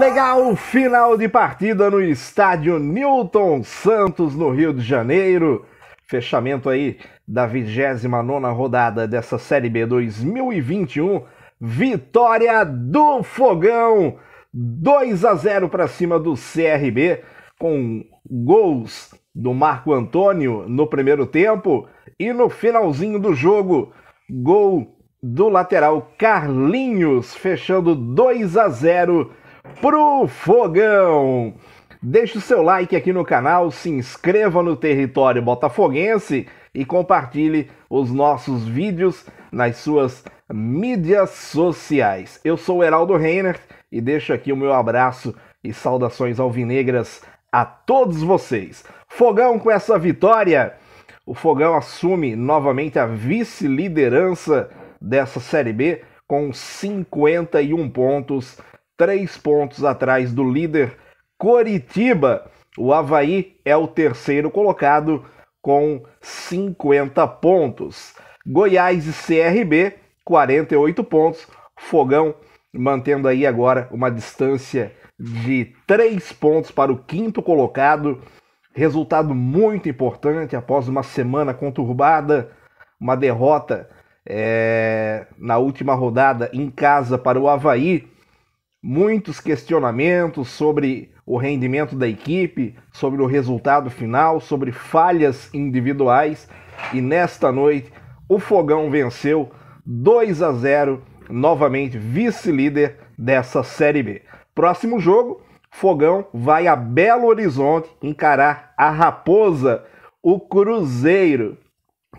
Legal, final de partida no estádio Newton Santos, no Rio de Janeiro. Fechamento aí da 29 rodada dessa Série B 2021. Vitória do Fogão! 2 a 0 para cima do CRB, com gols do Marco Antônio no primeiro tempo e no finalzinho do jogo, gol do lateral Carlinhos, fechando 2 a 0 pro Fogão. Deixe o seu like aqui no canal, se inscreva no território botafoguense e compartilhe os nossos vídeos nas suas mídias sociais. Eu sou o Heraldo Reiner e deixo aqui o meu abraço e saudações alvinegras a todos vocês. Fogão com essa vitória, o Fogão assume novamente a vice-liderança dessa Série B com 51 pontos, 3 pontos atrás do líder Coritiba. O Havaí é o terceiro colocado com 50 pontos. Goiás e CRB, 48 pontos. Fogão mantendo aí agora uma distância de 3 pontos para o quinto colocado. Resultado muito importante após uma semana conturbada, uma derrota é, na última rodada em casa para o Havaí. Muitos questionamentos sobre o rendimento da equipe, sobre o resultado final, sobre falhas individuais. E nesta noite, o Fogão venceu 2 a 0, novamente vice-líder dessa Série B. Próximo jogo, Fogão vai a Belo Horizonte encarar a Raposa, o Cruzeiro.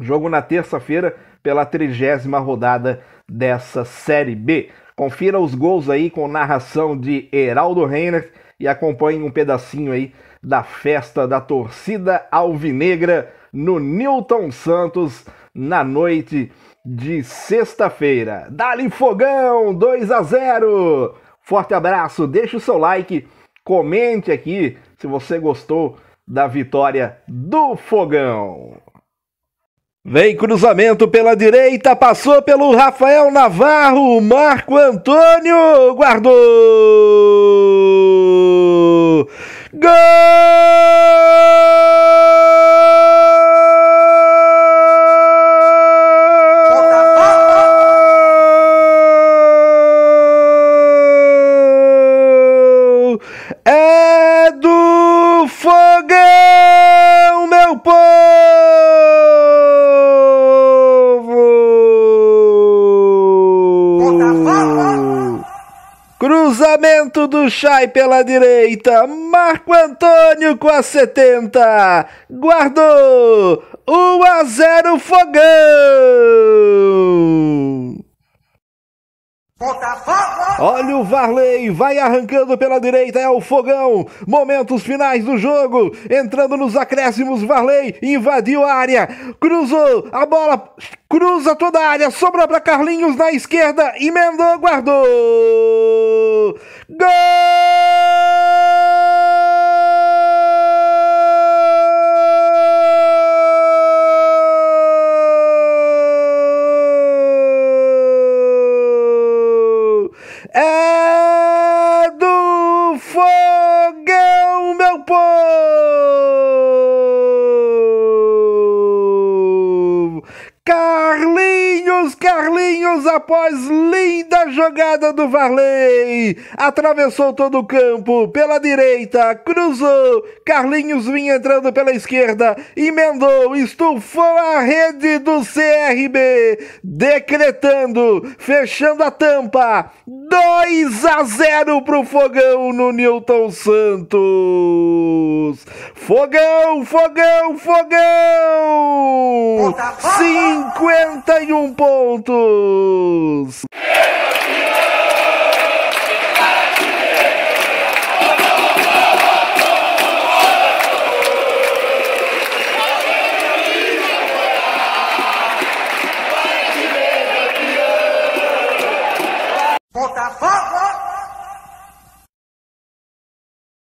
Jogo na terça-feira, pela trigésima rodada dessa Série B. Confira os gols aí com narração de Heraldo Reiner e acompanhe um pedacinho aí da festa da torcida alvinegra no Newton Santos na noite de sexta-feira. Dali Fogão, 2 a 0. Forte abraço, deixe o seu like, comente aqui se você gostou da vitória do Fogão. Vem cruzamento pela direita, passou pelo Rafael Navarro, Marco Antônio guardou. Gol! Cruzamento do Chai pela direita. Marco Antônio com a 70. Guardou 1 a 0 Fogão. Olha o Varley, vai arrancando pela direita, é o fogão. Momentos finais do jogo, entrando nos acréscimos. Varley invadiu a área, cruzou, a bola cruza toda a área, sobra para Carlinhos na esquerda, emendou, guardou. Gol! Carlinhos Carlinhos, após linda jogada do Varley, atravessou todo o campo pela direita, cruzou. Carlinhos vinha entrando pela esquerda, emendou, estufou a rede do CRB, decretando, fechando a tampa. 2 a 0 pro Fogão no Nilton Santos. Fogão, fogão, fogão! 51 pontos juntos!